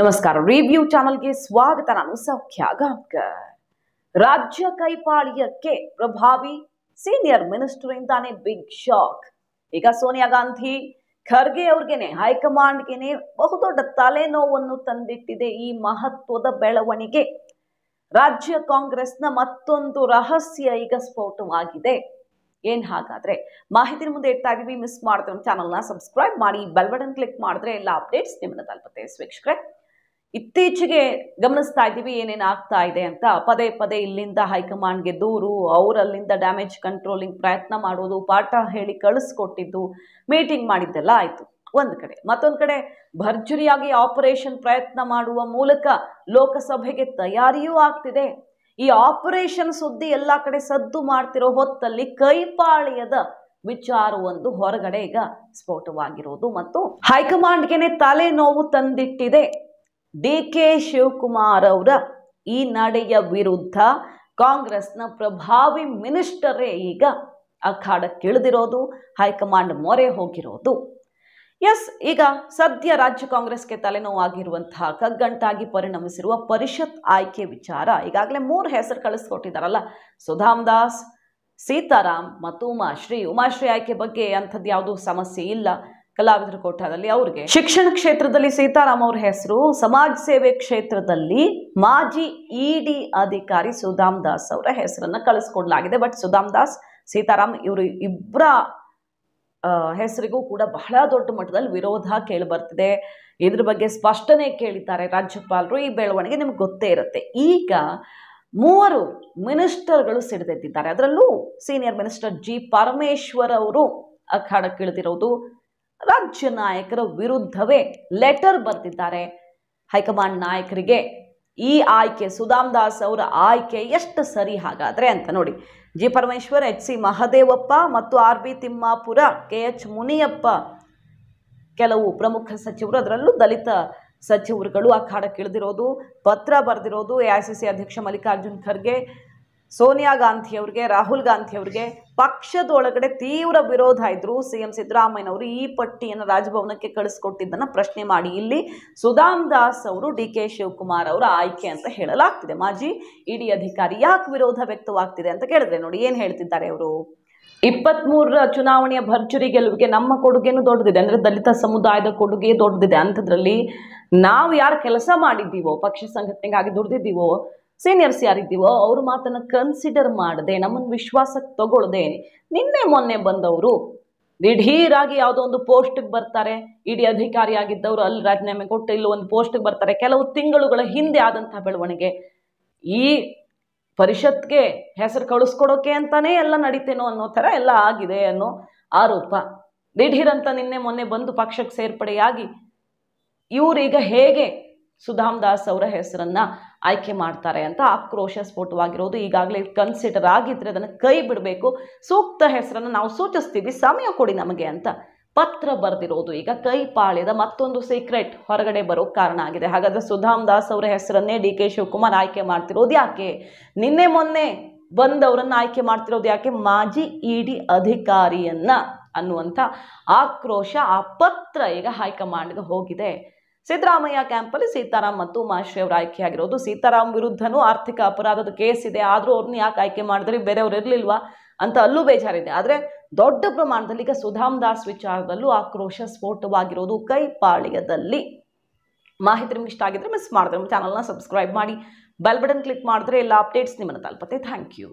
ನಮಸ್ಕಾರ ರಿವ್ಯೂ ಚಾನಲ್ಗೆ ಸ್ವಾಗತ ನಾನು ಸೌಖ್ಯ ಗಾಂವ್ಕರ್ ರಾಜ್ಯ ಕೈಪಾಳ್ಯಕ್ಕೆ ಪ್ರಭಾವಿ ಸೀನಿಯರ್ ಮಿನಿಸ್ಟರ್ ಇಂದಾನೆ ಬಿಗ್ ಶಾಕ್ ಈಗ ಸೋನಿಯಾ ಗಾಂಧಿ ಖರ್ಗೆ ಅವ್ರಿಗೆನೆ ಹೈಕಮಾಂಡ್ಗೆನೆ ಬಹುದೊಡ್ಡ ತಲೆನೋವನ್ನು ತಂದಿಟ್ಟಿದೆ ಈ ಮಹತ್ವದ ಬೆಳವಣಿಗೆ ರಾಜ್ಯ ಕಾಂಗ್ರೆಸ್ನ ಮತ್ತೊಂದು ರಹಸ್ಯ ಈಗ ಸ್ಫೋಟವಾಗಿದೆ ಏನ್ ಹಾಗಾದ್ರೆ ಮಾಹಿತಿ ಮುಂದೆ ಇಡ್ತಾ ಇದೀವಿ ಮಿಸ್ ಮಾಡಿದ್ರೆ ಚಾನಲ್ನ ಸಬ್ಸ್ಕ್ರೈಬ್ ಮಾಡಿ ಬೆಲ್ ಬಟನ್ ಕ್ಲಿಕ್ ಮಾಡಿದ್ರೆ ಎಲ್ಲ ಅಪ್ಡೇಟ್ಸ್ ನಿಮ್ಮನ್ನ ತಲುಪುತ್ತೆ ವೀಕ್ಷಕರೇ ಇತ್ತೀಚೆಗೆ ಗಮನಿಸ್ತಾ ಇದ್ದೀವಿ ಏನೇನು ಆಗ್ತಾ ಇದೆ ಅಂತ ಪದೇ ಪದೇ ಇಲ್ಲಿಂದ ಹೈಕಮಾಂಡ್ಗೆ ದೂರು ಅವರಲ್ಲಿಂದ ಡ್ಯಾಮೇಜ್ ಕಂಟ್ರೋಲಿಂಗ್ ಪ್ರಯತ್ನ ಮಾಡೋದು ಪಾಠ ಹೇಳಿ ಕಳಿಸ್ಕೊಟ್ಟಿದ್ದು ಮೀಟಿಂಗ್ ಮಾಡಿದ್ದೆಲ್ಲ ಆಯಿತು ಒಂದು ಕಡೆ ಮತ್ತೊಂದು ಕಡೆ ಭರ್ಜರಿಯಾಗಿ ಆಪರೇಷನ್ ಪ್ರಯತ್ನ ಮಾಡುವ ಮೂಲಕ ಲೋಕಸಭೆಗೆ ತಯಾರಿಯೂ ಆಗ್ತಿದೆ ಈ ಆಪರೇಷನ್ ಸುದ್ದಿ ಎಲ್ಲ ಕಡೆ ಸದ್ದು ಮಾಡ್ತಿರೋ ಹೊತ್ತಲ್ಲಿ ವಿಚಾರ ಒಂದು ಹೊರಗಡೆ ಈಗ ಸ್ಫೋಟವಾಗಿರೋದು ಮತ್ತು ಹೈಕಮಾಂಡ್ಗೆನೆ ತಲೆನೋವು ತಂದಿಟ್ಟಿದೆ ಡಿ ಕೆ ಶಿವಕುಮಾರ್ ಅವರ ಈ ನಡೆಯ ವಿರುದ್ಧ ಕಾಂಗ್ರೆಸ್ನ ಪ್ರಭಾವಿ ಮಿನಿಸ್ಟರೇ ಈಗ ಅಖಾಡಕ್ಕಿಳಿದಿರೋದು ಹೈಕಮಾಂಡ್ ಮೊರೆ ಹೋಗಿರೋದು ಎಸ್ ಈಗ ಸದ್ಯ ರಾಜ್ಯ ಕಾಂಗ್ರೆಸ್ಗೆ ತಲೆನೋವಾಗಿರುವಂತಹ ಕಗ್ಗಂಟಾಗಿ ಪರಿಣಮಿಸಿರುವ ಪರಿಷತ್ ಆಯ್ಕೆ ವಿಚಾರ ಈಗಾಗಲೇ ಮೂರು ಹೆಸರು ಕಳಿಸ್ಕೊಟ್ಟಿದ್ದಾರಲ್ಲ ಸುಧಾಮ್ ದಾಸ್ ಸೀತಾರಾಮ್ ಮತ್ತು ಉಮಾಶ್ರೀ ಉಮಾಶ್ರೀ ಆಯ್ಕೆ ಬಗ್ಗೆ ಅಂಥದ್ದು ಯಾವುದೂ ಸಮಸ್ಯೆ ಇಲ್ಲ ಕಲಾವಿದರ ಕೋಟಾದಲ್ಲಿ ಅವ್ರಿಗೆ ಶಿಕ್ಷಣ ಕ್ಷೇತ್ರದಲ್ಲಿ ಸೀತಾರಾಮ್ ಅವ್ರ ಹೆಸರು ಸಮಾಜ ಸೇವೆ ಕ್ಷೇತ್ರದಲ್ಲಿ ಮಾಜಿ ಇಡಿ ಅಧಿಕಾರಿ ಸುಧಾಮ್ ದಾಸ್ ಅವರ ಹೆಸರನ್ನ ಕಳಿಸ್ಕೊಡ್ಲಾಗಿದೆ ಬಟ್ ಸುಧಾಮ್ ದಾಸ್ ಸೀತಾರಾಮ್ ಇವರು ಇಬ್ಬರ ಹೆಸರಿಗೂ ಕೂಡ ಬಹಳ ದೊಡ್ಡ ಮಟ್ಟದಲ್ಲಿ ವಿರೋಧ ಕೇಳಿ ಬರ್ತಿದೆ ಇದ್ರ ಬಗ್ಗೆ ಸ್ಪಷ್ಟನೆ ಕೇಳಿದ್ದಾರೆ ರಾಜ್ಯಪಾಲರು ಈ ಬೆಳವಣಿಗೆ ನಿಮ್ಗೆ ಗೊತ್ತೇ ಇರುತ್ತೆ ಈಗ ಮೂವರು ಮಿನಿಸ್ಟರ್ಗಳು ಸಿಡಿದೆದ್ದಿದ್ದಾರೆ ಅದರಲ್ಲೂ ಸೀನಿಯರ್ ಮಿನಿಸ್ಟರ್ ಜಿ ಪರಮೇಶ್ವರ್ ಅವರು ಅಖಾಡಕ್ಕಿಳಿದಿರೋದು ರಾಜ್ಯ ನಾಯಕರ ವಿರುದ್ಧವೇ ಲೆಟರ್ ಬರೆದಿದ್ದಾರೆ ಹೈಕಮಾಂಡ್ ನಾಯಕರಿಗೆ ಈ ಆಯ್ಕೆ ಸುಧಾಮ್ ದಾಸ್ ಅವರ ಆಯ್ಕೆ ಎಷ್ಟು ಸರಿ ಹಾಗಾದರೆ ಅಂತ ನೋಡಿ G Parameshwar H C Mahadevappa ಮತ್ತು R B Timmapura K H Muniyappa ಕೆಲವು ಪ್ರಮುಖ ಸಚಿವರು ಅದರಲ್ಲೂ ದಲಿತ ಸಚಿವರುಗಳು ಅಖಾಡಕ್ಕಿಳಿದಿರೋದು ಪತ್ರ ಬರೆದಿರೋದು ಎ ಐ ಸಿ ಸಿ ಅಧ್ಯಕ್ಷ ಮಲ್ಲಿಕಾರ್ಜುನ್ ಖರ್ಗೆ ಸೋನಿಯಾ ಗಾಂಧಿ ಅವ್ರಿಗೆ ರಾಹುಲ್ ಗಾಂಧಿ ಅವ್ರಿಗೆ ಪಕ್ಷದೊಳಗಡೆ ತೀವ್ರ ವಿರೋಧ ಇದ್ರು ಸಿ ಎಂ ಸಿದ್ದರಾಮಯ್ಯನವರು ಈ ಪಟ್ಟಿಯನ್ನು ರಾಜಭವನಕ್ಕೆ ಕಳಿಸ್ಕೊಟ್ಟಿದ್ದನ್ನು ಪ್ರಶ್ನೆ ಮಾಡಿ ಇಲ್ಲಿ ಸುಧಾಮ್ ದಾಸ್ ಅವರು ಡಿ ಕೆ ಶಿವಕುಮಾರ್ ಅವರ ಆಯ್ಕೆ ಅಂತ ಹೇಳಲಾಗ್ತಿದೆ ಮಾಜಿ ಇಡಿ ಅಧಿಕಾರಿ ಯಾಕೆ ವಿರೋಧ ವ್ಯಕ್ತವಾಗ್ತಿದೆ ಅಂತ ಕೇಳಿದ್ರೆ ನೋಡಿ ಏನು ಹೇಳ್ತಿದ್ದಾರೆ ಅವರು ಮೂರರ ಚುನಾವಣೆಯ ಭರ್ಜರಿ ಗೆಲುವಿಗೆ ನಮ್ಮ ಕೊಡುಗೆನೂ ದೊಡ್ಡದಿದೆ ಅಂದರೆ ದಲಿತ ಸಮುದಾಯದ ಕೊಡುಗೆ ದೊಡ್ಡದಿದೆ ಅಂಥದ್ರಲ್ಲಿ ನಾವು ಯಾರು ಕೆಲಸ ಮಾಡಿದ್ದೀವೋ ಪಕ್ಷ ಸಂಘಟನೆಗಾಗಿ ದುಡಿದಿದ್ದೀವೋ ಸೀನಿಯರ್ಸ್ ಯಾರಿದ್ದೀವೋ ಅವ್ರ ಮಾತನ್ನು ಕನ್ಸಿಡರ್ ಮಾಡದೆ ನಮ್ಮನ್ನು ವಿಶ್ವಾಸಕ್ಕೆ ತಗೊಳ್ಳದೆ ನಿನ್ನೆ ಮೊನ್ನೆ ಬಂದವರು ದಿಢೀರಾಗಿ ಯಾವುದೋ ಒಂದು ಪೋಸ್ಟ್ಗೆ ಬರ್ತಾರೆ ಇಡೀ ಅಧಿಕಾರಿಯಾಗಿದ್ದವರು ಅಲ್ಲಿ ರಾಜೀನಾಮೆ ಕೊಟ್ಟು ಇಲ್ಲಿ ಒಂದು ಪೋಸ್ಟ್ಗೆ ಬರ್ತಾರೆ ಕೆಲವು ತಿಂಗಳುಗಳ ಹಿಂದೆ ಆದಂತಹ ಬೆಳವಣಿಗೆ ಈ ಪರಿಷತ್ಗೆ ಹೆಸರು ಕಳಿಸ್ಕೊಡೋಕೆ ಅಂತಾನೇ ಎಲ್ಲ ನಡೀತೇನೋ ಅನ್ನೋ ಥರ ಎಲ್ಲ ಆಗಿದೆ ಅನ್ನೋ ಆರೋಪ ದಿಢೀರಂತ ನಿನ್ನೆ ಮೊನ್ನೆ ಬಂದು ಪಕ್ಷಕ್ಕೆ ಸೇರ್ಪಡೆಯಾಗಿ ಇವರೀಗ ಹೇಗೆ ಸುಧಾಮ್ ದಾಸ್ ಅವರ ಹೆಸರನ್ನು ಆಯ್ಕೆ ಮಾಡ್ತಾರೆ ಅಂತ ಆಕ್ರೋಶ ಸ್ಫೋಟವಾಗಿರೋದು ಈಗಾಗಲೇ ಕನ್ಸಿಡರ್ ಆಗಿದ್ರೆ ಅದನ್ನು ಕೈ ಬಿಡಬೇಕು ಸೂಕ್ತ ಹೆಸರನ್ನು ನಾವು ಸೂಚಿಸ್ತೀವಿ ಸಮಯ ಕೊಡಿ ನಮಗೆ ಅಂತ ಪತ್ರ ಬರೆದಿರೋದು ಈಗ ಕೈ ಪಾಳ್ಯದ ಮತ್ತೊಂದು ಸೀಕ್ರೆಟ್ ಹೊರಗಡೆ ಬರೋ ಕಾರಣ ಆಗಿದೆ ಹಾಗಾದರೆ ಸುಧಾಮ್ ದಾಸ್ ಅವರ ಹೆಸರನ್ನೇ ಡಿ ಕೆ ಶಿವಕುಮಾರ್ ಆಯ್ಕೆ ಮಾಡ್ತಿರೋದು ಯಾಕೆ ನಿನ್ನೆ ಮೊನ್ನೆ ಬಂದವರನ್ನು ಆಯ್ಕೆ ಮಾಡ್ತಿರೋದು ಯಾಕೆ ಮಾಜಿ ಇ ಡಿ ಅಧಿಕಾರಿಯನ್ನ ಅನ್ನುವಂಥ ಆಕ್ರೋಶ ಆ ಪತ್ರ ಈಗ ಹೈಕಮಾಂಡ್ಗೆ ಹೋಗಿದೆ ಸಿದ್ದರಾಮಯ್ಯ ಕ್ಯಾಂಪಲ್ಲಿ ಸೀತಾರಾಮ್ ಮತ್ತು ಉಮಾಶ್ರೀ ಅವರು ಆಯ್ಕೆಯಾಗಿರೋದು ಸೀತಾರಾಮ್ ವಿರುದ್ಧನೂ ಆರ್ಥಿಕ ಅಪರಾಧದ ಕೇಸ್ ಇದೆ ಆದರೂ ಅವ್ರನ್ನ ಯಾಕೆ ಆಯ್ಕೆ ಮಾಡಿದ್ರೆ ಬೇರೆಯವ್ರು ಇರಲಿಲ್ವಾ ಅಂತ ಅಲ್ಲೂ ಬೇಜಾರಿದೆ ಆದರೆ ದೊಡ್ಡ ಪ್ರಮಾಣದಲ್ಲಿ ಈಗ ಸುಧಾಮ್ ದಾಸ್ ವಿಚಾರದಲ್ಲೂ ಆಕ್ರೋಶ ಸ್ಫೋಟವಾಗಿರೋದು ಕೈಪಾಳ್ಯದಲ್ಲಿ ಮಾಹಿತಿ ನಿಮ್ಗೆ ಇಷ್ಟ ಆಗಿದ್ರೆ ಮಿಸ್ ಮಾಡಿದ್ರೆ ನಮ್ಮ ಚಾನಲ್ನ ಸಬ್ಸ್ಕ್ರೈಬ್ ಮಾಡಿ ಬೆಲ್ ಬಟನ್ ಕ್ಲಿಕ್ ಮಾಡಿದ್ರೆ ಎಲ್ಲ ಅಪ್ಡೇಟ್ಸ್ ನಿಮ್ಮನ್ನು ತಲುಪತ್ತೆ ಥ್ಯಾಂಕ್ ಯು